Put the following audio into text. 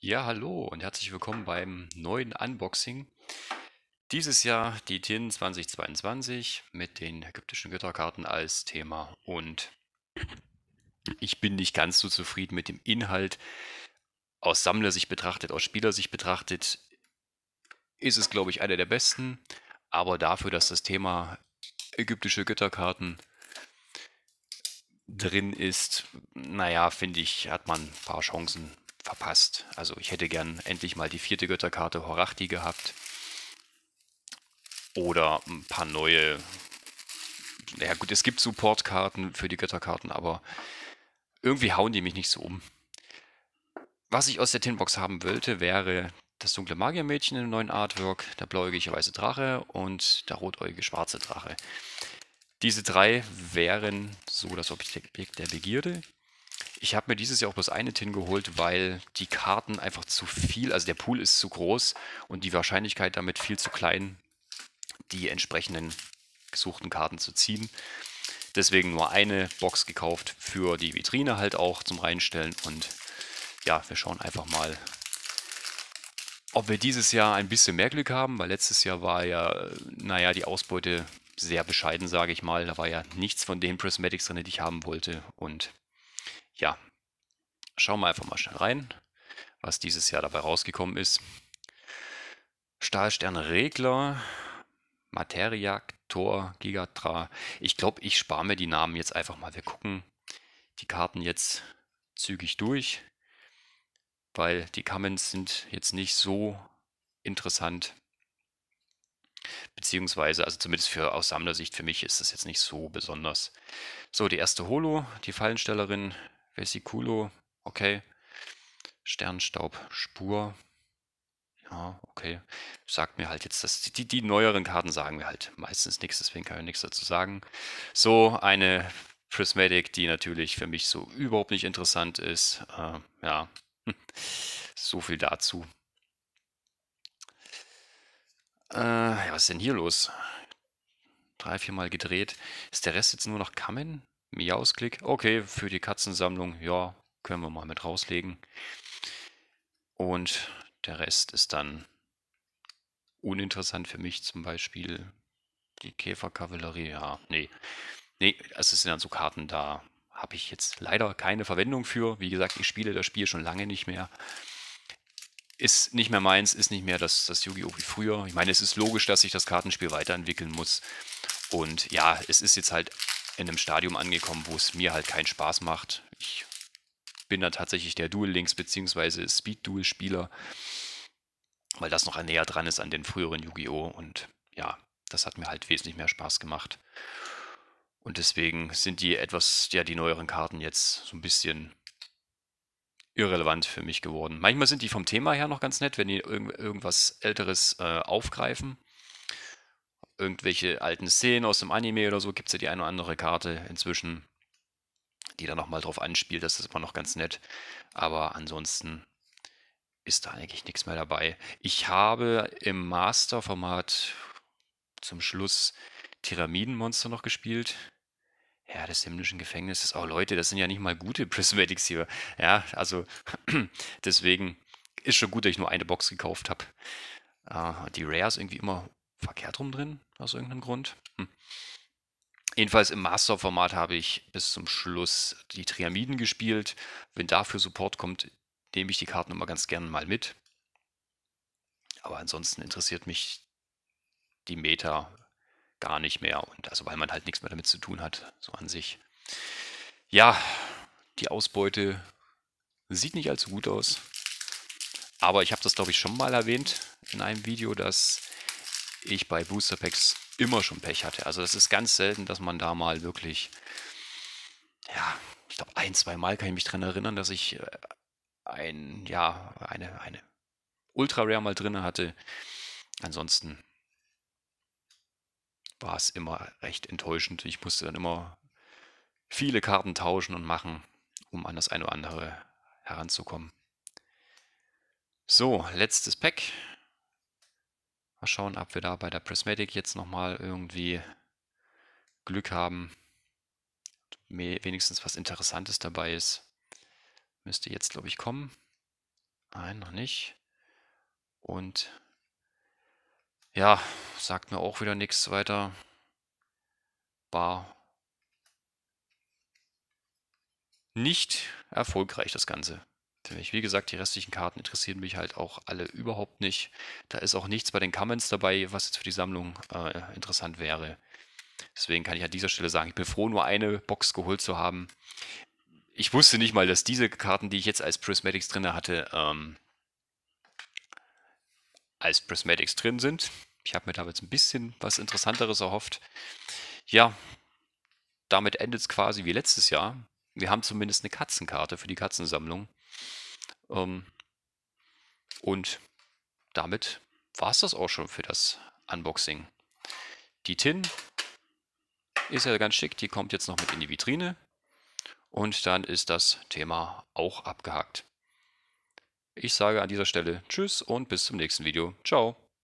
Ja, hallo und herzlich willkommen beim neuen Unboxing. Dieses Jahr die TIN 2022 mit den ägyptischen Götterkarten als Thema und ich bin nicht ganz so zufrieden mit dem Inhalt. Aus Sammlersicht betrachtet, aus Spielersicht betrachtet, ist es, glaube ich, einer der besten. Aber dafür, dass das Thema ägyptische Götterkarten drin ist, naja, finde ich, hat man ein paar Chancen verpasst. Also ich hätte gern endlich mal die vierte Götterkarte Horachti gehabt. Oder ein paar neue. Ja gut, es gibt Supportkarten für die Götterkarten, aber irgendwie hauen die mich nicht so um. Was ich aus der Tinbox haben wollte, wäre das dunkle Magiermädchen im neuen Artwork, der blauäugige weiße Drache und der rotäugige schwarze Drache. Diese drei wären so das Objekt der Begierde ich habe mir dieses Jahr auch bloß eine Tin geholt, weil die Karten einfach zu viel, also der Pool ist zu groß und die Wahrscheinlichkeit damit viel zu klein, die entsprechenden gesuchten Karten zu ziehen. Deswegen nur eine Box gekauft für die Vitrine halt auch zum Reinstellen und ja, wir schauen einfach mal, ob wir dieses Jahr ein bisschen mehr Glück haben, weil letztes Jahr war ja, naja, die Ausbeute sehr bescheiden, sage ich mal. Da war ja nichts von den Prismatics drin, die ich haben wollte und ja, schauen wir einfach mal schnell rein, was dieses Jahr dabei rausgekommen ist. Stahlsternregler, Materiaktor, Gigatra. Ich glaube, ich spare mir die Namen jetzt einfach mal. Wir gucken die Karten jetzt zügig durch, weil die Comments sind jetzt nicht so interessant. Beziehungsweise, also zumindest für aus Sammlersicht für mich ist das jetzt nicht so besonders. So, die erste Holo, die Fallenstellerin, Vesiculo, okay. Sternstaub, Spur, ja, okay. Sagt mir halt jetzt, dass die, die neueren Karten sagen mir halt meistens nichts, deswegen kann ich nichts dazu sagen. So eine Prismatic, die natürlich für mich so überhaupt nicht interessant ist. Äh, ja, so viel dazu. Äh, ja, was ist denn hier los? Drei, viermal gedreht. Ist der Rest jetzt nur noch Kamen? Miausklick. Okay, für die Katzensammlung, ja, können wir mal mit rauslegen. Und der Rest ist dann uninteressant für mich, zum Beispiel die Käferkavallerie, ja, nee. Nee, also es sind dann so Karten da, habe ich jetzt leider keine Verwendung für. Wie gesagt, ich spiele das Spiel schon lange nicht mehr. Ist nicht mehr meins, ist nicht mehr das, das Yu-Gi-Oh! wie früher. Ich meine, es ist logisch, dass sich das Kartenspiel weiterentwickeln muss. Und ja, es ist jetzt halt in einem Stadium angekommen, wo es mir halt keinen Spaß macht. Ich bin da tatsächlich der Duel-Links- bzw. Speed-Duel-Spieler, weil das noch näher dran ist an den früheren Yu-Gi-Oh! Und ja, das hat mir halt wesentlich mehr Spaß gemacht. Und deswegen sind die etwas, ja, die neueren Karten jetzt so ein bisschen irrelevant für mich geworden. Manchmal sind die vom Thema her noch ganz nett, wenn die irgend, irgendwas Älteres äh, aufgreifen irgendwelche alten Szenen aus dem Anime oder so gibt es ja die eine oder andere Karte inzwischen, die da nochmal drauf anspielt. Das ist immer noch ganz nett. Aber ansonsten ist da eigentlich nichts mehr dabei. Ich habe im Master-Format zum Schluss Tyramidenmonster noch gespielt. Herr ja, des himmlischen Gefängnisses. Oh Leute, das sind ja nicht mal gute Prismatics hier. Ja, also deswegen ist schon gut, dass ich nur eine Box gekauft habe. Uh, ah, die Rares irgendwie immer verkehrt rum drin, aus irgendeinem Grund. Hm. Jedenfalls im Master-Format habe ich bis zum Schluss die Triamiden gespielt. Wenn dafür Support kommt, nehme ich die Karten immer ganz gerne mal mit. Aber ansonsten interessiert mich die Meta gar nicht mehr. Und also weil man halt nichts mehr damit zu tun hat, so an sich. Ja, die Ausbeute sieht nicht allzu gut aus. Aber ich habe das, glaube ich, schon mal erwähnt in einem Video, dass ich bei Booster Packs immer schon Pech hatte. Also das ist ganz selten, dass man da mal wirklich, ja, ich glaube ein, zwei Mal kann ich mich dran erinnern, dass ich äh, ein, ja, eine, eine Ultra Rare mal drin hatte. Ansonsten war es immer recht enttäuschend. Ich musste dann immer viele Karten tauschen und machen, um an das eine oder andere heranzukommen. So, letztes Pack. Mal schauen, ob wir da bei der Prismatic jetzt nochmal irgendwie Glück haben. Wenigstens was Interessantes dabei ist. Müsste jetzt, glaube ich, kommen. Nein, noch nicht. Und ja, sagt mir auch wieder nichts weiter. Bar. nicht erfolgreich das Ganze. Ich, wie gesagt, die restlichen Karten interessieren mich halt auch alle überhaupt nicht. Da ist auch nichts bei den Comments dabei, was jetzt für die Sammlung äh, interessant wäre. Deswegen kann ich an dieser Stelle sagen, ich bin froh, nur eine Box geholt zu haben. Ich wusste nicht mal, dass diese Karten, die ich jetzt als Prismatics drin hatte, ähm, als Prismatics drin sind. Ich habe mir da jetzt ein bisschen was Interessanteres erhofft. Ja, damit endet es quasi wie letztes Jahr. Wir haben zumindest eine Katzenkarte für die Katzensammlung. Ähm, und damit war es das auch schon für das Unboxing. Die Tin ist ja ganz schick, die kommt jetzt noch mit in die Vitrine. Und dann ist das Thema auch abgehakt. Ich sage an dieser Stelle Tschüss und bis zum nächsten Video. Ciao.